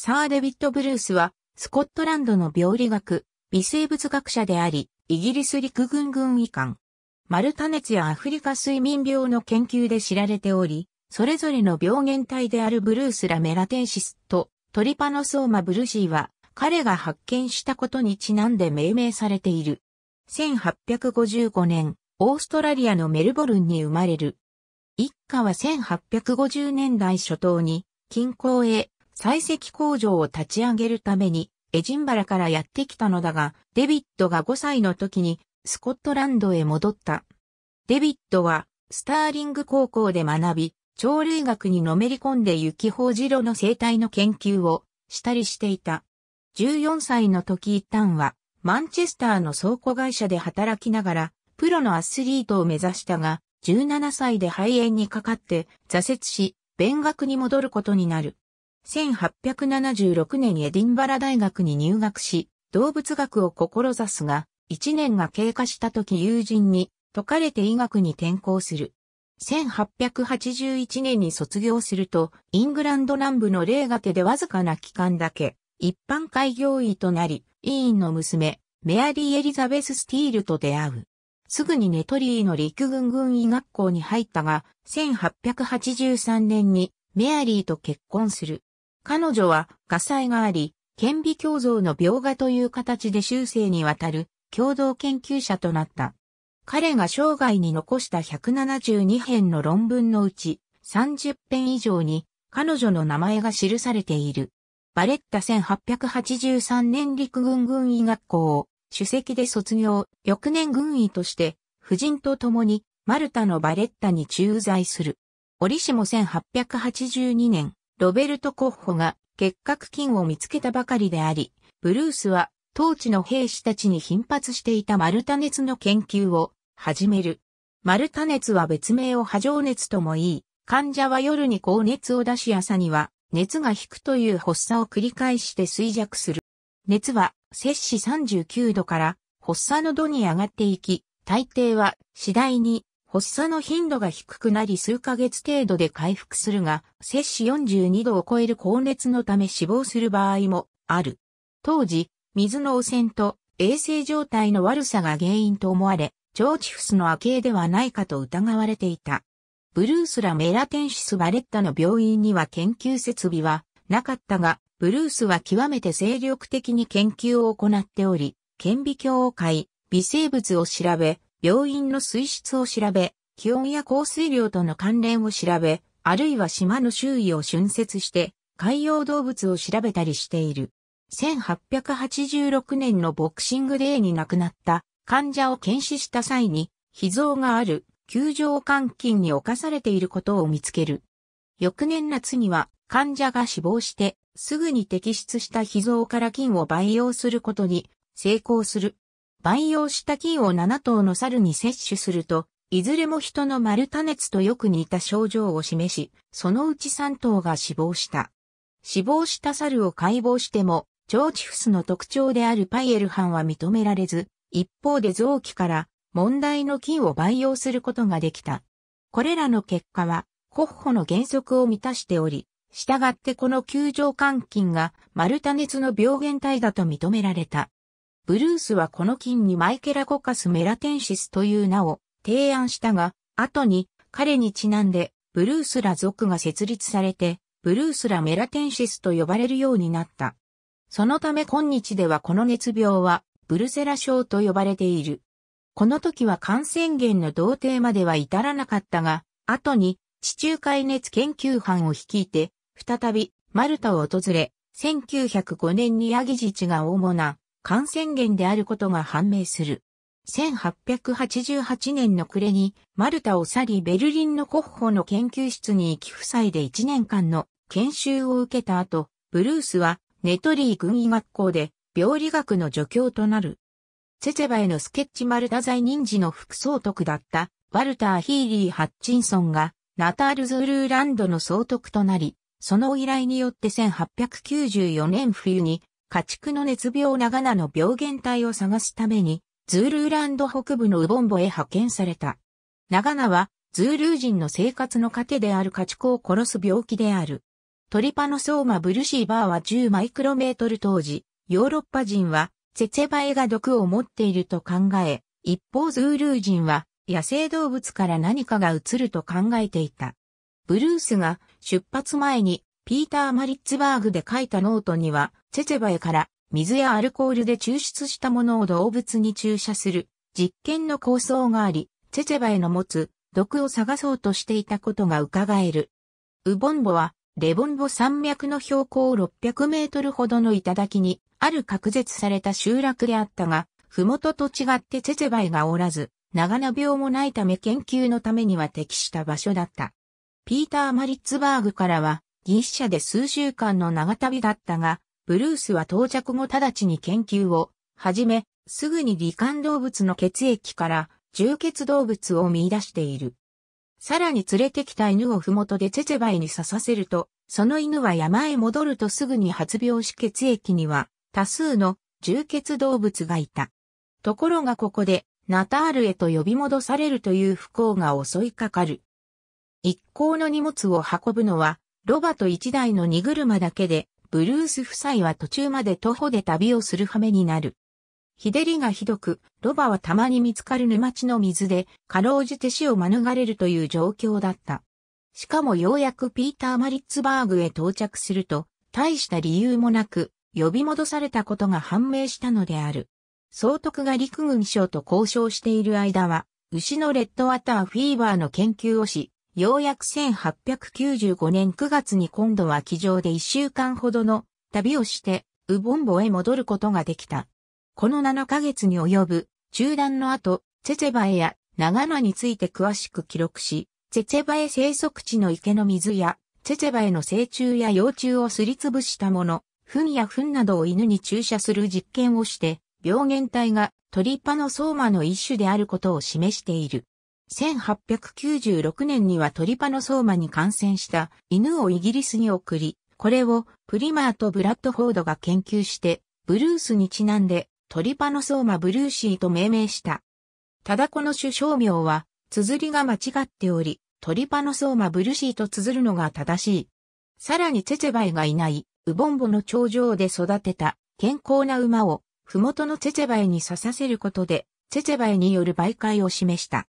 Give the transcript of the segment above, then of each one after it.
サー・デビッド・ブルースは、スコットランドの病理学、微生物学者であり、イギリス陸軍軍医官。マルタ熱やアフリカ睡眠病の研究で知られており、それぞれの病原体であるブルースラメラテンシスとトリパノソーマブルシーは、彼が発見したことにちなんで命名されている。1855年、オーストラリアのメルボルンに生まれる。一家は1850年代初頭に、近郊へ採石工場を立ち上げるためにエジンバラからやってきたのだが、デビッドが5歳の時にスコットランドへ戻った。デビッドはスターリング高校で学び、鳥類学にのめり込んで雪ホジロの生態の研究をしたりしていた。14歳の時一旦はマンチェスターの倉庫会社で働きながらプロのアスリートを目指したが、17歳で肺炎にかかって挫折し、勉学に戻ることになる。1876年エディンバラ大学に入学し、動物学を志すが、1年が経過した時友人に、解かれて医学に転校する。1881年に卒業すると、イングランド南部のレーガでわずかな期間だけ、一般開業医となり、委員の娘、メアリー・エリザベス・スティールと出会う。すぐにネトリーの陸軍軍医学校に入ったが、1883年にメアリーと結婚する。彼女は火災があり、顕微鏡像の描画という形で終生にわたる共同研究者となった。彼が生涯に残した172編の論文のうち30編以上に彼女の名前が記されている。バレッタ1883年陸軍軍医学校を主席で卒業、翌年軍医として夫人と共にマルタのバレッタに駐在する。折しも1882年、ロベルト・コッホが結核菌を見つけたばかりであり、ブルースは当地の兵士たちに頻発していたマルタ熱の研究を始める。マルタ熱は別名を波状熱ともいい、患者は夜に高熱を出し朝には熱が引くという発作を繰り返して衰弱する。熱は摂氏39度から発作の度に上がっていき、大抵は次第に発作の頻度が低くなり数ヶ月程度で回復するが、摂氏42度を超える高熱のため死亡する場合もある。当時、水の汚染と衛生状態の悪さが原因と思われ、腸チフスの悪形ではないかと疑われていた。ブルースらメラテンシス・バレッタの病院には研究設備はなかったが、ブルースは極めて精力的に研究を行っており、顕微鏡を買い、微生物を調べ、病院の水質を調べ、気温や降水量との関連を調べ、あるいは島の周囲を浚渫して、海洋動物を調べたりしている。1886年のボクシングデーに亡くなった患者を検視した際に、脾臓がある球状肝菌に侵されていることを見つける。翌年夏には患者が死亡して、すぐに摘出した脾臓から菌を培養することに成功する。培養した菌を7頭の猿に摂取すると、いずれも人の丸太熱とよく似た症状を示し、そのうち3頭が死亡した。死亡した猿を解剖しても、腸チフスの特徴であるパイエルハンは認められず、一方で臓器から問題の菌を培養することができた。これらの結果は、ホッホの原則を満たしており、従ってこの球状肝菌がマルタ熱の病原体だと認められた。ブルースはこの菌にマイケラコカスメラテンシスという名を提案したが、後に彼にちなんでブルースら族が設立されて、ブルースらメラテンシスと呼ばれるようになった。そのため今日ではこの熱病はブルセラ症と呼ばれている。この時は感染源の同定までは至らなかったが、後に地中海熱研究班を率いて、再びマルタを訪れ、1905年にヤギ自治が主な感染源であることが判明する。1888年の暮れにマルタを去りベルリンの国保の研究室に行き夫妻で1年間の研修を受けた後、ブルースはネトリー軍医学校で病理学の助教となる。セツバへのスケッチマルタ在任時の副総督だったワルター・ヒーリー・ハッチンソンがナタールズ・ルーランドの総督となり、その依頼によって1894年冬に家畜の熱病長名の病原体を探すために、ズールーランド北部のウボンボへ派遣された。長名は、ズールー人の生活の糧である家畜を殺す病気である。トリパノソーマブルシーバーは10マイクロメートル当時、ヨーロッパ人は、ツツェバエが毒を持っていると考え、一方ズールー人は、野生動物から何かが移ると考えていた。ブルースが出発前にピーター・マリッツバーグで書いたノートには、チェチェバエから水やアルコールで抽出したものを動物に注射する実験の構想があり、チェチェバエの持つ毒を探そうとしていたことが伺える。ウボンボは、レボンボ山脈の標高600メートルほどの頂に、ある隔絶された集落であったが、ふもとと違ってチェチェバエがおらず、長名病もないため研究のためには適した場所だった。ピーター・マリッツバーグからは、ギッシャで数週間の長旅だったが、ブルースは到着後直ちに研究を始め、すぐに罹患動物の血液から重血動物を見出している。さらに連れてきた犬をとでチェチェバイに刺させると、その犬は山へ戻るとすぐに発病し血液には多数の重血動物がいた。ところがここでナタールへと呼び戻されるという不幸が襲いかかる。一行の荷物を運ぶのはロバと一台の荷車だけで、ブルース夫妻は途中まで徒歩で旅をする羽目になる。日照りがひどく、ロバはたまに見つかる沼地の水で、かろうじて死を免れるという状況だった。しかもようやくピーター・マリッツバーグへ到着すると、大した理由もなく、呼び戻されたことが判明したのである。総督が陸軍省と交渉している間は、牛のレッドワターフィーバーの研究をし、ようやく1895年9月に今度は機上で1週間ほどの旅をして、ウボンボへ戻ることができた。この7ヶ月に及ぶ中断の後、チェチェバエや長野について詳しく記録し、チェチェバエ生息地の池の水や、チェチェバエの成虫や幼虫をすりつぶしたもの、糞や糞などを犬に注射する実験をして、病原体がトリパノソーマの一種であることを示している。1896年にはトリパノソーマに感染した犬をイギリスに送り、これをプリマーとブラッドフォードが研究して、ブルースにちなんでトリパノソーマブルーシーと命名した。ただこの首相名は、綴りが間違っており、トリパノソーマブルシーと綴るのが正しい。さらにツェツェバイがいない、ウボンボの頂上で育てた健康な馬を、麓のツェツェバイに刺させることで、ツェツェバイによる媒介を示した。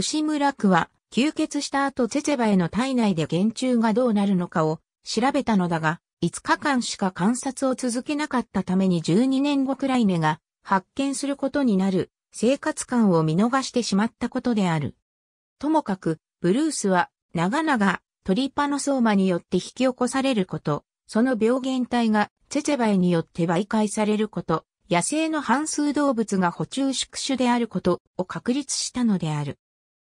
押村区は、吸血した後ツェツェバへの体内で原虫がどうなるのかを調べたのだが、5日間しか観察を続けなかったために12年後くらいねが発見することになる生活感を見逃してしまったことである。ともかく、ブルースは長々トリパノソーマによって引き起こされること、その病原体がツェツェバによって媒介されること、野生の半数動物が補充宿主であることを確立したのである。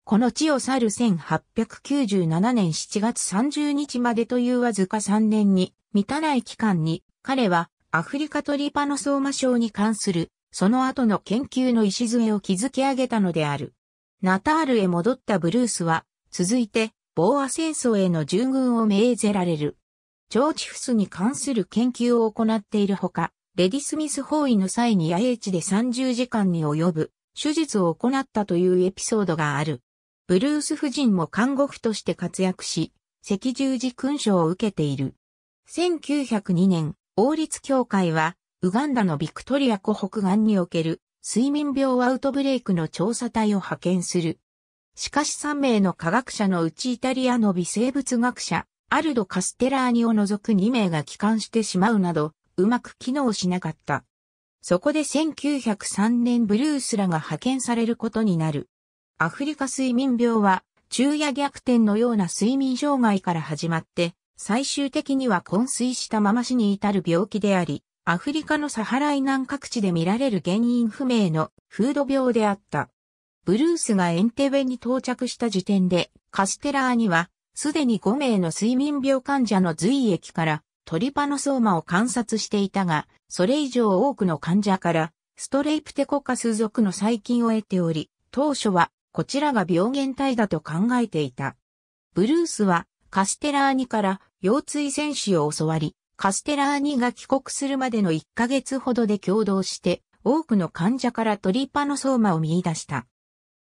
この地を去る1897年7月30日までというわずか3年に満たない期間に彼はアフリカトリパノソーマ症に関するその後の研究の礎を築き上げたのである。ナタールへ戻ったブルースは続いてボーア戦争への従軍を命ぜられる。ーチフスに関する研究を行っているほか、レディスミス包囲の際に野営地で30時間に及ぶ手術を行ったというエピソードがある。ブルース夫人も看護婦として活躍し、赤十字勲章を受けている。1902年、王立協会は、ウガンダのビクトリア湖北岸における睡眠病アウトブレイクの調査隊を派遣する。しかし3名の科学者のうちイタリアの微生物学者、アルド・カステラーニを除く2名が帰還してしまうなど、うまく機能しなかった。そこで1903年ブルースらが派遣されることになる。アフリカ睡眠病は、昼夜逆転のような睡眠障害から始まって、最終的には昏睡したまま死に至る病気であり、アフリカのサハラナ南各地で見られる原因不明のフード病であった。ブルースがエンテベに到着した時点で、カステラーには、すでに5名の睡眠病患者の髄液からトリパノソーマを観察していたが、それ以上多くの患者から、ストレイプテコカス属の細菌を得ており、当初はこちらが病原体だと考えていた。ブルースはカステラーニから腰椎戦士を教わり、カステラーニが帰国するまでの1ヶ月ほどで共同して、多くの患者からトリパノソーマを見出した。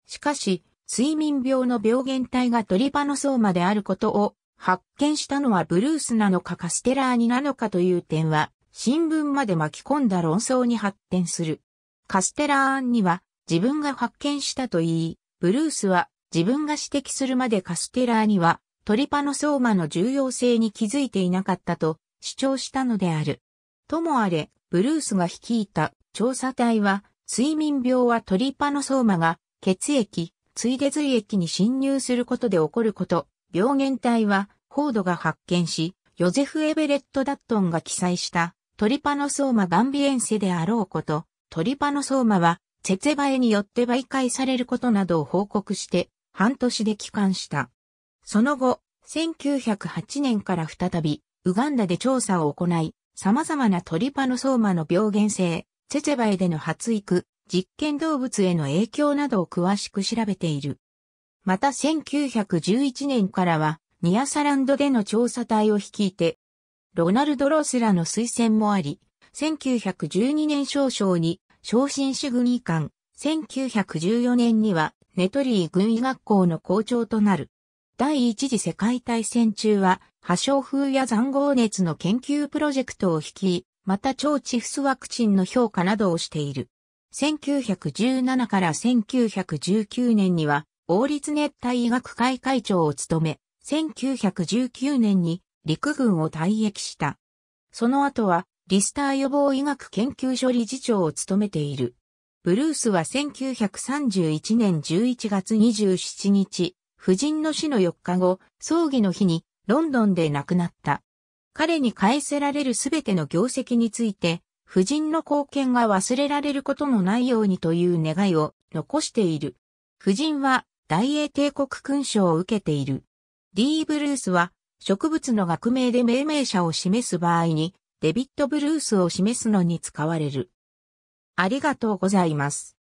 しかし、睡眠病の病原体がトリパノソーマであることを発見したのはブルースなのかカステラーニなのかという点は、新聞まで巻き込んだ論争に発展する。カステラーニには自分が発見したと言い、ブルースは自分が指摘するまでカステラーにはトリパノソーマの重要性に気づいていなかったと主張したのである。ともあれ、ブルースが率いた調査隊は睡眠病はトリパノソーマが血液、ついで髄液に侵入することで起こること、病原体はフォードが発見し、ヨゼフ・エベレット・ダットンが記載したトリパノソーマガンビエンセであろうこと、トリパノソーマはチェツェバエによって媒介されることなどを報告して、半年で帰還した。その後、1908年から再び、ウガンダで調査を行い、様々なトリパノソーマの病原性、チェツェバエでの発育、実験動物への影響などを詳しく調べている。また1911年からは、ニアサランドでの調査隊を率いて、ロナルド・ロースらの推薦もあり、1912年少々に昇進主軍医官、1914年にはネトリー軍医学校の校長となる。第一次世界大戦中は、破傷風や残豪熱の研究プロジェクトを率い、また超チフスワクチンの評価などをしている。1917から1919年には、王立熱帯医学会会長を務め、1919年に陸軍を退役した。その後は、リスター予防医学研究所理事長を務めている。ブルースは1931年11月27日、夫人の死の4日後、葬儀の日にロンドンで亡くなった。彼に返せられるすべての業績について、夫人の貢献が忘れられることのないようにという願いを残している。夫人は大英帝国勲章を受けている。D. ブルースは植物の学名で命名者を示す場合に、デビット・ブルースを示すのに使われる。ありがとうございます。